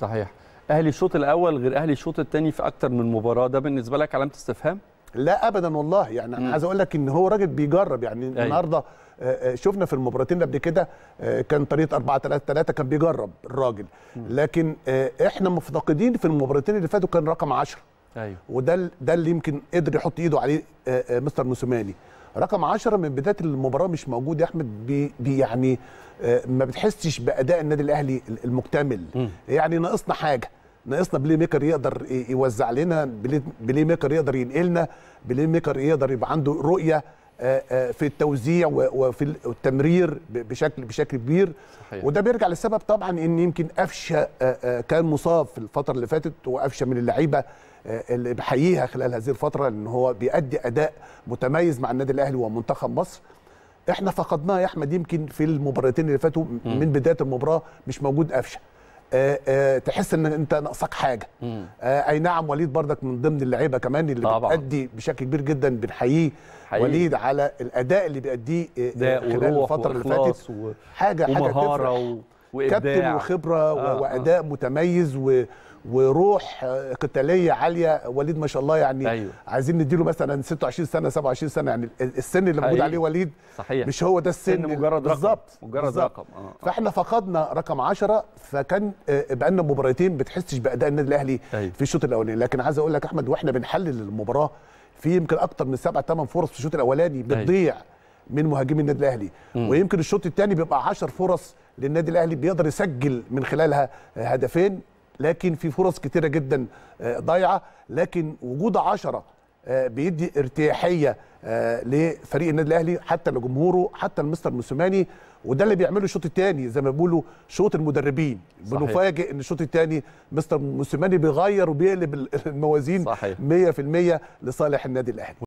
صحيح اهلي الشوط الاول غير اهلي الشوط الثاني في اكتر من مباراه ده بالنسبه لك علامه استفهام لا ابدا والله يعني انا عايز اقول لك ان هو راجل بيجرب يعني أي. أيوه. النهارده آه، آه، شفنا في المباراتين اللي قبل كده آه، كان طريقه 4 3 3 كان بيجرب الراجل لكن احنا مفتقدين في المباراتين اللي فاتوا كان رقم 10 ايوه وده ده اللي يمكن قدر يحط ايده عليه مستر موسيماني رقم 10 من بدايه المباراه مش موجود يا احمد بي بي يعني آه، ما بتحسش باداء النادي الاهلي المكتمل يعني ناقصنا حاجه ناقصنا بلي ميكر يقدر يوزع لنا بلي ميكر يقدر ينقلنا بلي ميكر يقدر يبقى عنده رؤيه آه، آه، في التوزيع وفي التمرير بشكل بشكل كبير صحيح. وده بيرجع لسبب طبعا ان يمكن قفشه آه، كان مصاب في الفتره اللي فاتت وقفشه من اللعيبه اللي بحييها خلال هذه الفتره ان هو بيأدي اداء متميز مع النادي الاهلي ومنتخب مصر احنا فقدناه يا احمد يمكن في المباراتين اللي فاتوا من بدايه المباراه مش موجود قفشه آه، آه، تحس ان انت ناقصك حاجه آه، اي نعم وليد بردك من ضمن اللعيبه كمان اللي طبعا. بتأدي بشكل كبير جدا بنحييه وليد على الاداء اللي بيأديه خلال الفتره اللي فاتت و... حاجه حاجه تفرح و... وإبداع. كابتن وخبره آه،, آه واداء آه. متميز و وروح قتاليه عاليه وليد ما شاء الله يعني أيوه. عايزين نديله مثلا 26 سنه 27 سنه يعني السن اللي موجود عليه وليد صحيح. مش هو ده السن مجرد بالظبط مجرد بالزبط. رقم آه،, آه. فاحنا فقدنا رقم 10 فكان آه، بقى لنا مباراتين بتحسش باداء النادي الاهلي أيوه. في الشوط الاولاني لكن عايز اقول لك احمد واحنا بنحلل المباراه في يمكن اكتر من سبع ثمان فرص في الشوط الاولاني أيوه. بتضيع أيوه. من مهاجمي النادي الاهلي م. ويمكن الشوط الثاني بيبقى 10 فرص للنادي الاهلي بيقدر يسجل من خلالها آه، هدفين لكن في فرص كتيره جدا آه، ضايعه لكن وجود 10 آه، بيدي ارتياحيه لفريق النادي الاهلي حتى لجمهوره حتى لمستر موسيماني وده اللي بيعمله الشوط الثاني زي ما بيقولوا شوط المدربين صحيح. بنفاجئ ان الشوط الثاني مستر موسيماني بيغير وبيقلب الموازين صحيح. 100% لصالح النادي الاهلي